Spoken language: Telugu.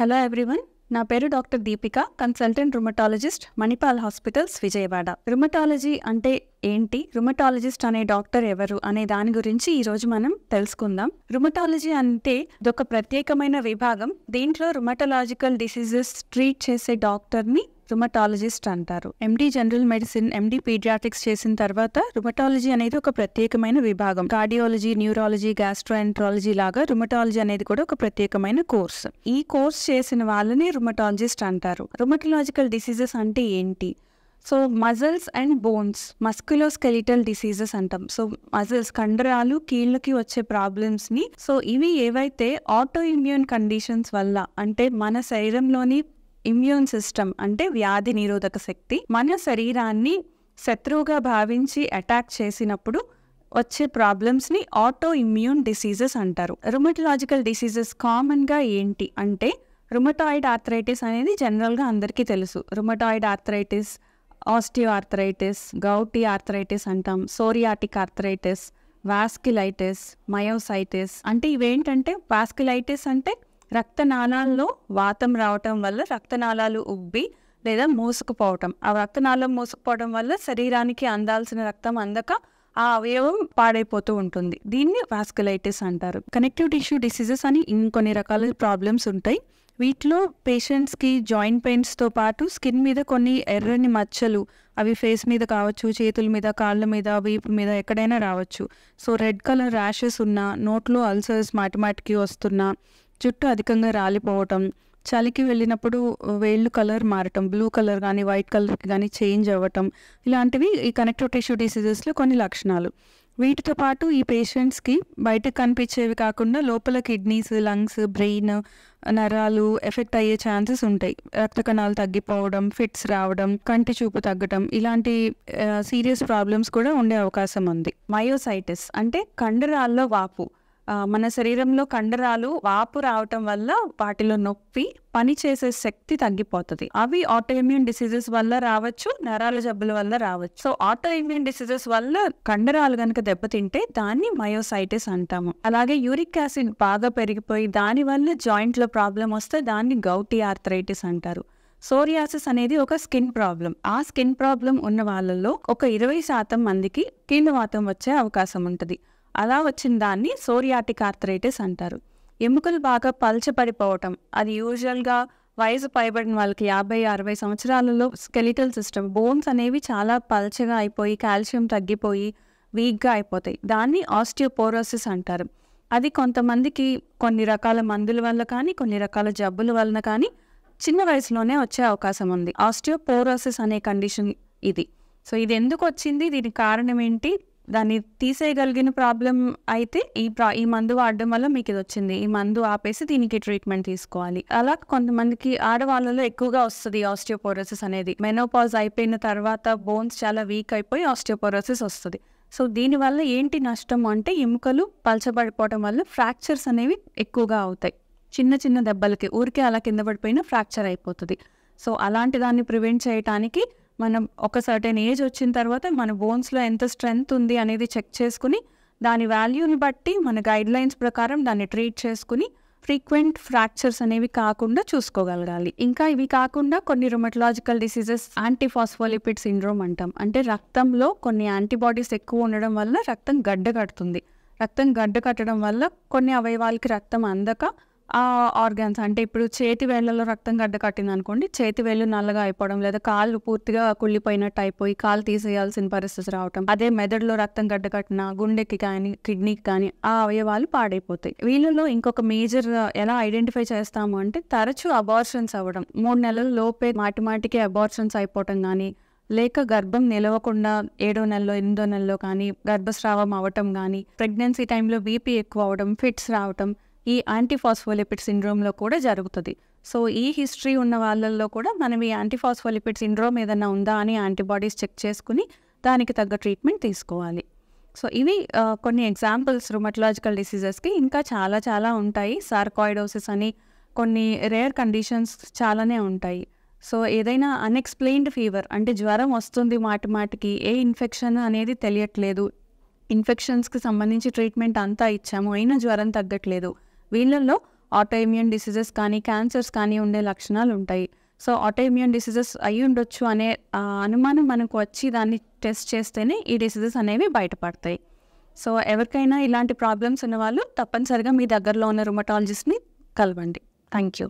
హలో ఎవ్రీవన్ నా పేరు doctor Deepika consultant rheumatologist Manipal hospitals Vijayawada rheumatology అంటే ఏంటి రుమటాలజిస్ట్ అనే డాక్టర్ ఎవరు అనే దాని గురించి ఈరోజు మనం తెలుసుకుందాం రుమటాలజీ అంటే ఇదొక ప్రత్యేకమైన విభాగం దీంట్లో రుమటలాజికల్ డిసీజెస్ ట్రీట్ చేసే డాక్టర్ని రుమటాలజిస్ట్ అంటారు MD general medicine MD paediatrics చేసిన తర్వాత రుమటాలజీ అనేది ఒక ప్రత్యేకమైన విభాగం కార్డియాలజీ న్యూరాలజీ గ్యాస్ట్రోఎంట్రాలజీ లాగా రుమటాలజీ అనేది కూడా ఒక ప్రత్యేకమైన కోర్స్ ఈ కోర్స్ చేసిన వాళ్ళని రుమటాలజిస్ట్ అంటారు రుమటలాజికల్ డిసీజెస్ అంటే ఏంటి so muscles and bones musculoskeletal diseases అంటాం సో మజిల్స్ కండరాలు కీళ్ళకి వచ్చే ప్రాబ్లమ్స్ని సో ఇవి ఏవైతే ఆటో ఇమ్యూన్ కండిషన్స్ వల్ల అంటే మన శరీరంలోని ఇమ్యూన్ సిస్టమ్ అంటే వ్యాధి నిరోధక శక్తి మన శరీరాన్ని శత్రువుగా భావించి అటాక్ చేసినప్పుడు వచ్చే ప్రాబ్లమ్స్ని ఆటో ఇమ్యూన్ డిసీజెస్ అంటారు రుమటలాజికల్ డిసీజెస్ కామన్గా ఏంటి అంటే రుమటాయిడ్ ఆర్థరైటిస్ అనేది జనరల్గా అందరికీ తెలుసు rheumatoid arthritis osteoarthritis gouty arthritis అంటాం సోరియాటిక్ ఆర్థరైటిస్ వాస్కిలైటిస్ మయోసైటిస్ అంటే ఇవేంటంటే వాస్కిలైటిస్ అంటే రక్తనాళాల్లో వాతం రావటం వల్ల రక్తనాళాలు ఉబ్బి లేదా మూసుకుపోవటం ఆ రక్తనాళం మూసుకుపోవడం వల్ల శరీరానికి అందాల్సిన రక్తం అందక ఆ అవయవం పాడైపోతూ ఉంటుంది దీన్ని వాస్కులైటిస్ అంటారు కనెక్టివ్ టిష్యూ డిసీజెస్ అని ఇంకొన్ని రకాల ప్రాబ్లమ్స్ ఉంటాయి వీటిలో పేషెంట్స్కి జాయింట్ పెయిన్స్తో పాటు స్కిన్ మీద కొన్ని ఎర్రని మచ్చలు అవి ఫేస్ మీద కావచ్చు చేతుల మీద కాళ్ళ మీద వీపు మీద ఎక్కడైనా రావచ్చు సో రెడ్ కలర్ ర్యాషెస్ ఉన్నా నోట్లో అల్సర్స్ మాటిమాటికి వస్తున్నా జుట్టు అధికంగా రాలిపోవటం చలికి వెళ్ళినప్పుడు వేళ్ళు కలర్ మారటం బ్లూ కలర్ కానీ వైట్ కలర్కి కానీ చేంజ్ అవ్వటం ఇలాంటివి ఈ కనెక్టివ్ టిష్యూ డిసీజెస్లో కొన్ని లక్షణాలు వీటితో పాటు ఈ పేషెంట్స్కి బయటకు కనిపించేవి కాకుండా లోపల కిడ్నీస్ లంగ్స్ బ్రెయిన్ నరాలు ఎఫెక్ట్ అయ్యే ఛాన్సెస్ ఉంటాయి రక్త కణాలు తగ్గిపోవడం ఫిట్స్ రావడం కంటి చూపు తగ్గడం ఇలాంటి సీరియస్ ప్రాబ్లమ్స్ కూడా ఉండే అవకాశం ఉంది మయోసైటిస్ అంటే కండరాల్లో వాపు మన శరీరంలో కండరాలు వాపు రావటం వల్ల వాటిలో నొప్పి పని చేసే శక్తి తగ్గిపోతుంది అవి ఆటోఇమ్యూన్ డిసీజెస్ వల్ల రావచ్చు నరాల జబ్బుల వల్ల రావచ్చు సో ఆటోఇమ్యూన్ డిసీజెస్ వల్ల కండరాలు కనుక దెబ్బతింటే దాన్ని మయోసైటిస్ అంటాము అలాగే యూరిక్ యాసిడ్ బాగా పెరిగిపోయి దాని వల్ల జాయింట్లో ప్రాబ్లం వస్తే దాన్ని గౌటీ ఆర్థరైటిస్ అంటారు సోరియాసిస్ అనేది ఒక స్కిన్ ప్రాబ్లం ఆ స్కిన్ ప్రాబ్లం ఉన్న వాళ్ళలో ఒక ఇరవై శాతం మందికి కీళ్ళవాతం వచ్చే అవకాశం ఉంటుంది అలా వచ్చిన దాన్ని సోరియాటిక్ ఆర్థరైటిస్ అంటారు ఎముకలు బాగా పలచపడిపోవటం అది యూజువల్గా వయసు పైబడిన వాళ్ళకి యాభై అరవై సంవత్సరాలలో స్కెలిటల్ సిస్టమ్ బోన్స్ అనేవి చాలా పలచగా అయిపోయి కాల్షియం తగ్గిపోయి వీక్గా అయిపోతాయి దాన్ని ఆస్టియోపోరోసిస్ అంటారు అది కొంతమందికి కొన్ని రకాల మందుల వల్ల కానీ కొన్ని రకాల జబ్బుల వలన కానీ చిన్న వయసులోనే వచ్చే అవకాశం ఉంది ఆస్టియోపోరోసిస్ అనే కండిషన్ ఇది సో ఇది ఎందుకు వచ్చింది దీనికి కారణం ఏంటి దాన్ని తీసేయగలిగిన ప్రాబ్లం అయితే ఈ ప్రా ఈ మందు వాడడం వల్ల మీకు ఇది వచ్చింది ఈ మందు ఆపేసి దీనికి ట్రీట్మెంట్ తీసుకోవాలి అలా కొంతమందికి ఆడవాళ్ళలో ఎక్కువగా వస్తుంది ఆస్టియోపోరోసిస్ అనేది మెనోపాజ్ అయిపోయిన తర్వాత బోన్స్ చాలా వీక్ అయిపోయి ఆస్టియోపోరోసిస్ వస్తుంది సో దీనివల్ల ఏంటి నష్టం అంటే ఎముకలు పలచబడిపోవడం వల్ల ఫ్రాక్చర్స్ అనేవి ఎక్కువగా అవుతాయి చిన్న చిన్న దెబ్బలకి ఊరికే అలా కింద పడిపోయినా ఫ్రాక్చర్ అయిపోతుంది సో అలాంటి దాన్ని ప్రివెంట్ చేయడానికి మనం ఒక సర్టెన్ ఏజ్ వచ్చిన తర్వాత మన బోన్స్లో ఎంత స్ట్రెంగ్త్ ఉంది అనేది చెక్ చేసుకుని దాని వాల్యూని బట్టి మన గైడ్ లైన్స్ ప్రకారం దాన్ని ట్రీట్ చేసుకుని ఫ్రీక్వెంట్ ఫ్రాక్చర్స్ అనేవి కాకుండా చూసుకోగలగాలి ఇంకా ఇవి కాకుండా కొన్ని రొమటలాజికల్ డిసీజెస్ యాంటీఫాస్ఫోలిపిడ్ సిండ్రోమ్ అంటాం అంటే రక్తంలో కొన్ని యాంటీబాడీస్ ఎక్కువ ఉండడం వల్ల రక్తం గడ్డ కడుతుంది రక్తం గడ్డ కట్టడం వల్ల కొన్ని అవయవాలకి రక్తం అందక ఆర్గాన్స్ అంటే ఇప్పుడు చేతి వేళ్ళలో రక్తం గడ్డ కట్టింది అనుకోండి చేతి వేళ్ళు నల్లగా అయిపోవడం లేదా కాళ్ళు పూర్తిగా కుళ్ళిపోయినట్టు అయిపోయి కాలు తీసేయాల్సిన పరిస్థితి రావటం అదే మెదడులో రక్తం గడ్డ కట్టిన గుండెకి కానీ కిడ్నీకి కానీ ఆ అవయవాలు పాడైపోతాయి వీళ్ళలో ఇంకొక మేజర్ ఎలా ఐడెంటిఫై చేస్తాము అంటే తరచూ అబార్షన్స్ అవ్వడం మూడు నెలల లోపే మాటి మాటికి అబార్షన్స్ అయిపోవటం కానీ లేక గర్భం నిలవకుండా ఏడో నెలలో ఎనిమిదో నెలలో కానీ గర్భస్రావం అవ్వటం కానీ ప్రెగ్నెన్సీ టైంలో బీపీ ఎక్కువ అవడం ఫిట్స్ రావటం ఈ యాంటీఫాస్ఫోలిపిడ్ సిండ్రోమ్లో కూడా జరుగుతుంది సో ఈ హిస్టరీ ఉన్న వాళ్ళల్లో కూడా మనం ఈ యాంటీఫాస్ఫోలిపిడ్ సిండ్రోమ్ ఏదైనా ఉందా అని యాంటీబాడీస్ చెక్ చేసుకుని దానికి తగ్గ ట్రీట్మెంట్ తీసుకోవాలి సో ఇవి కొన్ని ఎగ్జాంపుల్స్ రుమటలాజికల్ డిసీజెస్కి ఇంకా చాలా చాలా ఉంటాయి సార్కాయిడోసిస్ అని కొన్ని రేర్ కండిషన్స్ చాలానే ఉంటాయి సో ఏదైనా అన్ఎక్స్ప్లెయిన్డ్ ఫీవర్ అంటే జ్వరం వస్తుంది మాటి మాటికి ఏ ఇన్ఫెక్షన్ అనేది తెలియట్లేదు ఇన్ఫెక్షన్స్కి సంబంధించి ట్రీట్మెంట్ అంతా ఇచ్చాము అయినా జ్వరం తగ్గట్లేదు వీళ్ళల్లో ఆటోఇమ్యూన్ డిసీజెస్ కానీ క్యాన్సర్స్ కానీ ఉండే లక్షణాలు ఉంటాయి సో ఆటోఇమ్యూన్ డిసీజెస్ అయ్యి ఉండొచ్చు అనే అనుమానం మనకు వచ్చి దాన్ని టెస్ట్ చేస్తేనే ఈ డిసీజెస్ అనేవి బయటపడతాయి సో ఎవరికైనా ఇలాంటి ప్రాబ్లమ్స్ ఉన్నవాళ్ళు తప్పనిసరిగా మీ దగ్గరలో ఉన్న రుమటాలజిస్ట్ని కలవండి థ్యాంక్ యూ